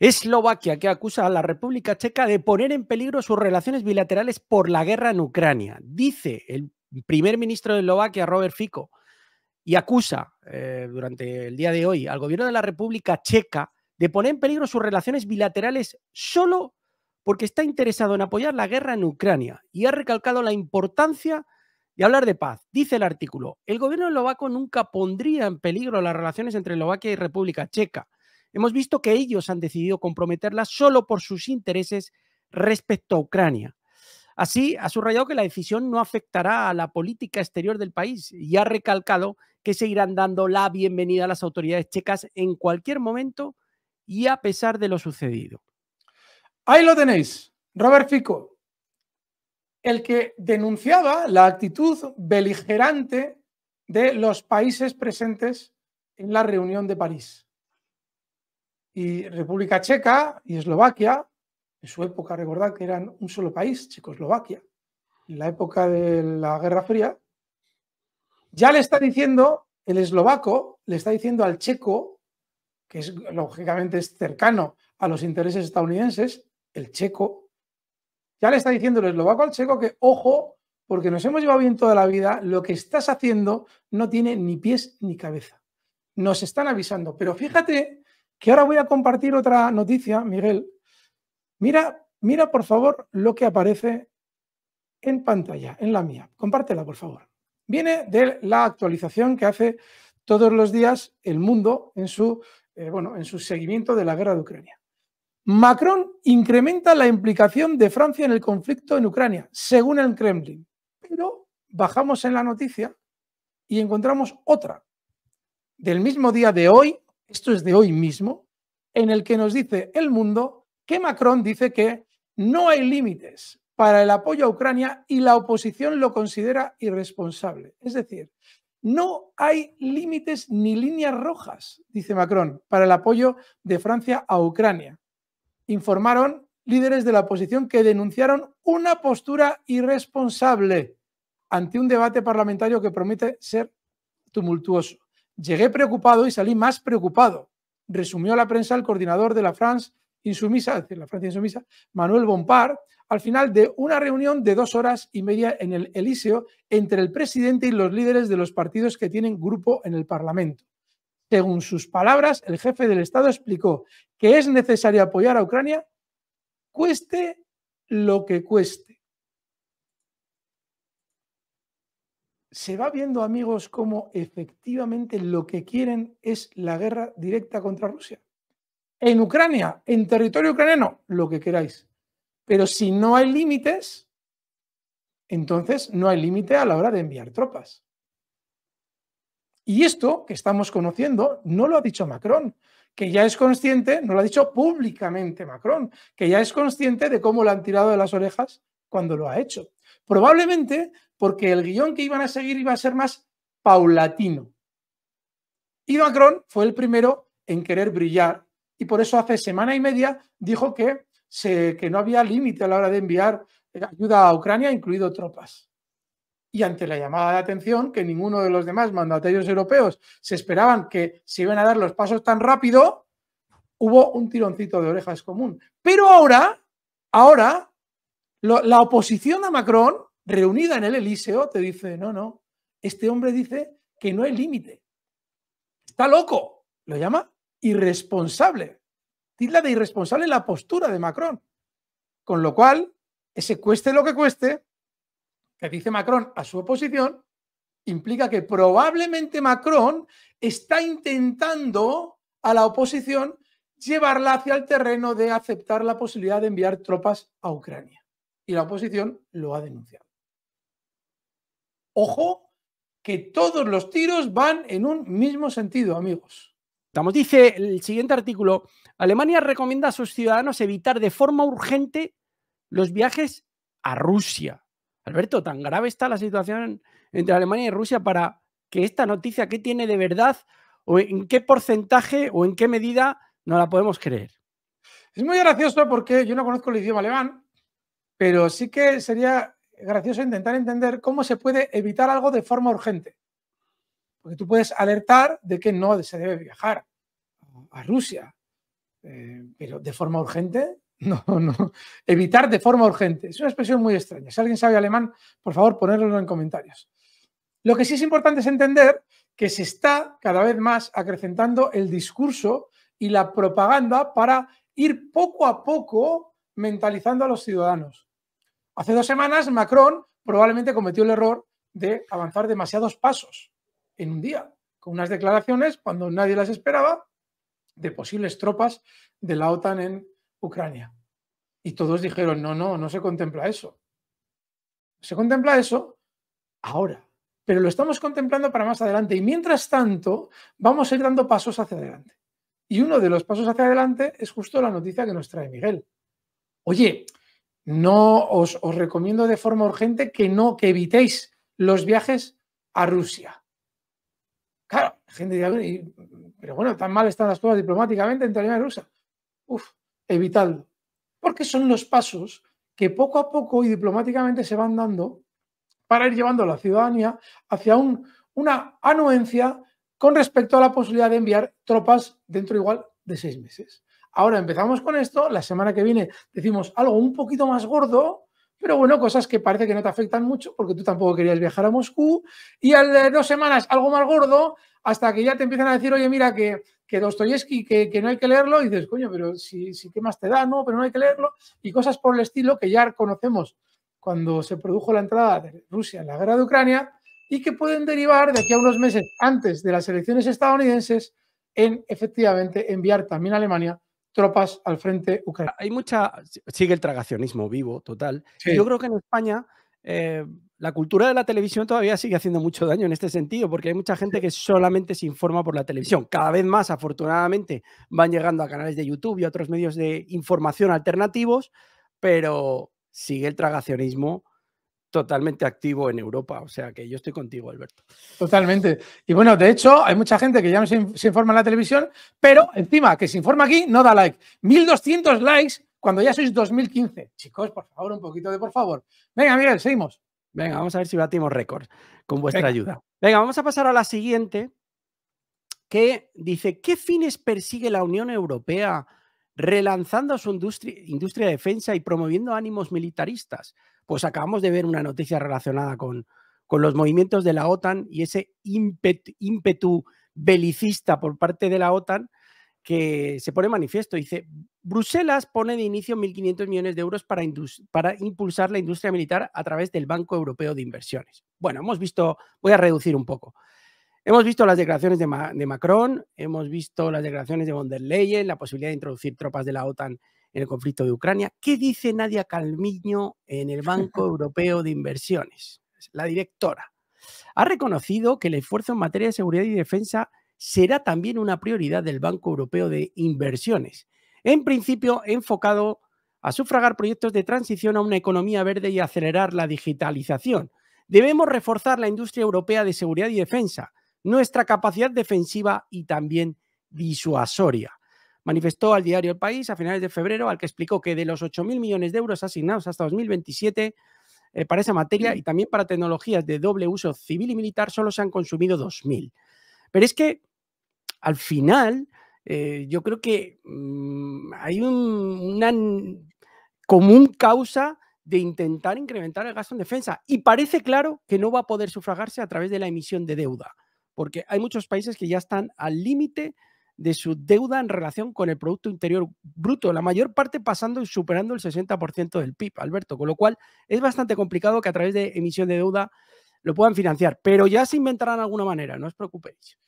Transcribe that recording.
Eslovaquia, que acusa a la República Checa de poner en peligro sus relaciones bilaterales por la guerra en Ucrania. Dice el primer ministro de Eslovaquia, Robert Fico, y acusa eh, durante el día de hoy al gobierno de la República Checa de poner en peligro sus relaciones bilaterales solo porque está interesado en apoyar la guerra en Ucrania y ha recalcado la importancia de hablar de paz. Dice el artículo, el gobierno eslovaco nunca pondría en peligro las relaciones entre Eslovaquia y República Checa hemos visto que ellos han decidido comprometerla solo por sus intereses respecto a Ucrania. Así, ha subrayado que la decisión no afectará a la política exterior del país y ha recalcado que seguirán dando la bienvenida a las autoridades checas en cualquier momento y a pesar de lo sucedido. Ahí lo tenéis, Robert Fico, el que denunciaba la actitud beligerante de los países presentes en la reunión de París y República Checa y Eslovaquia, en su época recordad que eran un solo país, Checoslovaquia, en la época de la Guerra Fría, ya le está diciendo, el eslovaco le está diciendo al checo, que es, lógicamente es cercano a los intereses estadounidenses, el checo, ya le está diciendo el eslovaco al checo que, ojo, porque nos hemos llevado bien toda la vida, lo que estás haciendo no tiene ni pies ni cabeza. Nos están avisando, pero fíjate que ahora voy a compartir otra noticia, Miguel. Mira, mira por favor lo que aparece en pantalla, en la mía. Compártela, por favor. Viene de la actualización que hace todos los días el mundo en su, eh, bueno, en su seguimiento de la guerra de Ucrania. Macron incrementa la implicación de Francia en el conflicto en Ucrania, según el Kremlin. Pero bajamos en la noticia y encontramos otra. Del mismo día de hoy, esto es de hoy mismo, en el que nos dice el mundo que Macron dice que no hay límites para el apoyo a Ucrania y la oposición lo considera irresponsable. Es decir, no hay límites ni líneas rojas, dice Macron, para el apoyo de Francia a Ucrania. Informaron líderes de la oposición que denunciaron una postura irresponsable ante un debate parlamentario que promete ser tumultuoso. Llegué preocupado y salí más preocupado, resumió la prensa el coordinador de la France Insumisa, decir, la Francia Insumisa, Manuel Bompard, al final de una reunión de dos horas y media en el Elíseo entre el presidente y los líderes de los partidos que tienen grupo en el Parlamento. Según sus palabras, el jefe del Estado explicó que es necesario apoyar a Ucrania cueste lo que cueste. se va viendo, amigos, cómo efectivamente lo que quieren es la guerra directa contra Rusia. En Ucrania, en territorio ucraniano, lo que queráis. Pero si no hay límites, entonces no hay límite a la hora de enviar tropas. Y esto que estamos conociendo no lo ha dicho Macron, que ya es consciente, no lo ha dicho públicamente Macron, que ya es consciente de cómo lo han tirado de las orejas cuando lo ha hecho. Probablemente porque el guión que iban a seguir iba a ser más paulatino. Y Macron fue el primero en querer brillar y por eso hace semana y media dijo que, se, que no había límite a la hora de enviar eh, ayuda a Ucrania, incluido tropas. Y ante la llamada de atención que ninguno de los demás mandatarios europeos se esperaban que se iban a dar los pasos tan rápido, hubo un tironcito de orejas común. Pero ahora, ahora, la oposición a Macron reunida en el Elíseo, te dice, no, no, este hombre dice que no hay límite. Está loco. Lo llama irresponsable. Titla de irresponsable la postura de Macron. Con lo cual, ese cueste lo que cueste, que dice Macron a su oposición, implica que probablemente Macron está intentando a la oposición llevarla hacia el terreno de aceptar la posibilidad de enviar tropas a Ucrania. Y la oposición lo ha denunciado. Ojo que todos los tiros van en un mismo sentido, amigos. Estamos, dice el siguiente artículo, Alemania recomienda a sus ciudadanos evitar de forma urgente los viajes a Rusia. Alberto, tan grave está la situación entre Alemania y Rusia para que esta noticia, ¿qué tiene de verdad o en qué porcentaje o en qué medida no la podemos creer? Es muy gracioso porque yo no conozco el idioma alemán, pero sí que sería gracioso intentar entender cómo se puede evitar algo de forma urgente. Porque tú puedes alertar de que no se debe viajar a Rusia, eh, pero de forma urgente, no, no. Evitar de forma urgente. Es una expresión muy extraña. Si alguien sabe alemán, por favor, ponedlo en comentarios. Lo que sí es importante es entender que se está cada vez más acrecentando el discurso y la propaganda para ir poco a poco mentalizando a los ciudadanos. Hace dos semanas Macron probablemente cometió el error de avanzar demasiados pasos en un día, con unas declaraciones cuando nadie las esperaba de posibles tropas de la OTAN en Ucrania. Y todos dijeron, no, no, no se contempla eso. Se contempla eso ahora, pero lo estamos contemplando para más adelante. Y mientras tanto, vamos a ir dando pasos hacia adelante. Y uno de los pasos hacia adelante es justo la noticia que nos trae Miguel. Oye, no os, recomiendo de forma urgente que no, que evitéis los viajes a Rusia. Claro, gente pero bueno, tan mal están las cosas diplomáticamente en Alemania y Rusia. Uf, evitadlo. Porque son los pasos que poco a poco y diplomáticamente se van dando para ir llevando a la ciudadanía hacia una anuencia con respecto a la posibilidad de enviar tropas dentro igual de seis meses. Ahora empezamos con esto, la semana que viene decimos algo un poquito más gordo, pero bueno, cosas que parece que no te afectan mucho porque tú tampoco querías viajar a Moscú. Y al de dos semanas algo más gordo, hasta que ya te empiezan a decir, oye, mira, que, que Dostoyevsky, que, no hay que leerlo, y dices, coño, pero si, si qué más te da, no, pero no hay que leerlo. Y cosas por el estilo que ya conocemos cuando se produjo la entrada de Rusia en la guerra de Ucrania y que pueden derivar de aquí a unos meses antes de las elecciones estadounidenses en efectivamente enviar también a Alemania tropas al frente ucraniano. Hay mucha, sigue el tragacionismo vivo, total. Yo creo que en España eh, la cultura de la televisión todavía sigue haciendo mucho daño en este sentido, porque hay mucha gente que solamente se informa por la televisión. Cada vez más, afortunadamente, van llegando a canales de YouTube y otros medios de información alternativos, pero sigue el tragacionismo totalmente activo en Europa. O sea que yo estoy contigo, Alberto. Totalmente. Y bueno, de hecho, hay mucha gente que ya no se, informa en la televisión, pero encima que se informa aquí no da like. 1200 likes cuando ya sois 2015. Chicos, por favor, un poquito de por favor. Venga, Miguel, seguimos. Venga, vamos a ver si batimos récord con vuestra ayuda. Venga, vamos a pasar a la siguiente que dice, ¿qué fines persigue la Unión Europea relanzando su industria, industria de defensa y promoviendo ánimos militaristas? pues acabamos de ver una noticia relacionada con, los movimientos de la OTAN y ese ímpetu, belicista por parte de la OTAN que se pone manifiesto. Dice, Bruselas pone de inicio 1.500 millones de euros para, para, impulsar la industria militar a través del Banco Europeo de Inversiones. Bueno, hemos visto, voy a reducir un poco. Hemos visto las declaraciones de, de Macron, hemos visto las declaraciones de von der Leyen, la posibilidad de introducir tropas de la OTAN en el conflicto de Ucrania. ¿Qué dice Nadia Calmiño en el Banco Europeo de Inversiones? La directora. Ha reconocido que el esfuerzo en materia de seguridad y defensa será también una prioridad del Banco Europeo de Inversiones, en principio enfocado a sufragar proyectos de transición a una economía verde y acelerar la digitalización. Debemos reforzar la industria europea de seguridad y defensa, nuestra capacidad defensiva y también disuasoria manifestó al diario El País a finales de febrero, al que explicó que de los 8.000 millones de euros asignados hasta 2027 eh, para esa materia y también para tecnologías de doble uso civil y militar, solo se han consumido 2.000. Pero es que al final, eh, yo creo que mm, hay un, una común causa de intentar incrementar el gasto en defensa. Y parece claro que no va a poder sufragarse a través de la emisión de deuda, porque hay muchos países que ya están al límite de su deuda en relación con el Producto Interior Bruto, la mayor parte pasando y superando el 60% del PIB, Alberto, con lo cual es bastante complicado que a través de emisión de deuda lo puedan financiar, pero ya se inventarán alguna manera, no os preocupéis.